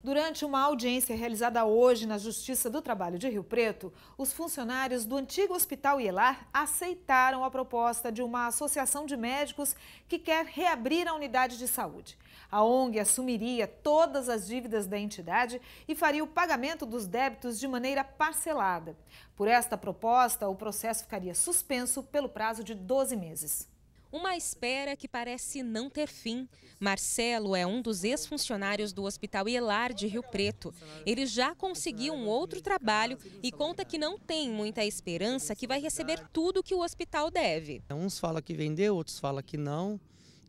Durante uma audiência realizada hoje na Justiça do Trabalho de Rio Preto, os funcionários do antigo Hospital Ielar aceitaram a proposta de uma associação de médicos que quer reabrir a unidade de saúde. A ONG assumiria todas as dívidas da entidade e faria o pagamento dos débitos de maneira parcelada. Por esta proposta, o processo ficaria suspenso pelo prazo de 12 meses. Uma espera que parece não ter fim. Marcelo é um dos ex-funcionários do Hospital Ielar de Rio Preto. Ele já conseguiu um outro trabalho e conta que não tem muita esperança que vai receber tudo que o hospital deve. Uns falam que vendeu, outros falam que não.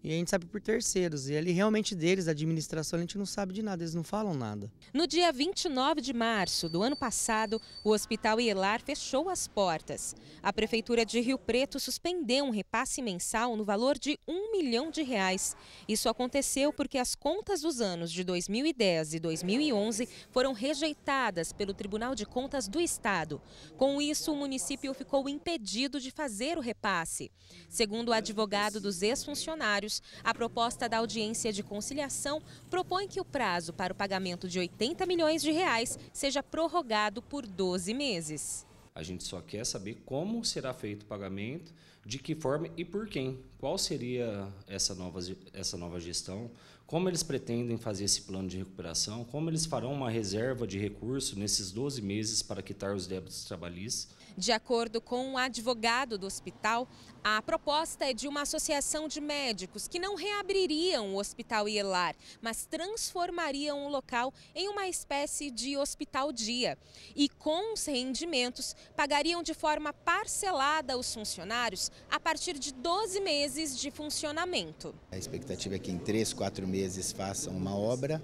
E a gente sabe por terceiros. E ali realmente deles, a administração, a gente não sabe de nada, eles não falam nada. No dia 29 de março do ano passado, o Hospital Ielar fechou as portas. A Prefeitura de Rio Preto suspendeu um repasse mensal no valor de um milhão de reais. Isso aconteceu porque as contas dos anos de 2010 e 2011 foram rejeitadas pelo Tribunal de Contas do Estado. Com isso, o município ficou impedido de fazer o repasse. Segundo o advogado dos ex-funcionários, a proposta da audiência de conciliação propõe que o prazo para o pagamento de 80 milhões de reais seja prorrogado por 12 meses. A gente só quer saber como será feito o pagamento, de que forma e por quem? Qual seria essa nova, essa nova gestão? Como eles pretendem fazer esse plano de recuperação? Como eles farão uma reserva de recurso nesses 12 meses para quitar os débitos trabalhistas? De acordo com um advogado do hospital, a proposta é de uma associação de médicos que não reabririam o Hospital Ielar, mas transformariam o local em uma espécie de hospital-dia. E com os rendimentos, pagariam de forma parcelada aos funcionários a partir de 12 meses de funcionamento. A expectativa é que em 3, 4 meses façam uma obra,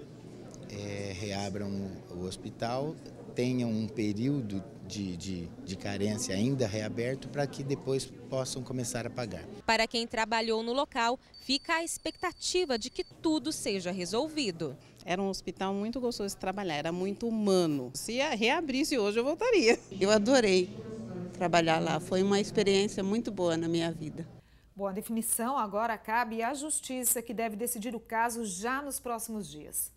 é, reabram o hospital, tenham um período de, de, de, carência ainda reaberto para que depois possam começar a pagar. Para quem trabalhou no local, fica a expectativa de que tudo seja resolvido. Era um hospital muito gostoso de trabalhar, era muito humano. Se reabrisse hoje, eu voltaria. Eu adorei trabalhar lá. Foi uma experiência muito boa na minha vida. Bom, a definição agora cabe à Justiça, que deve decidir o caso já nos próximos dias.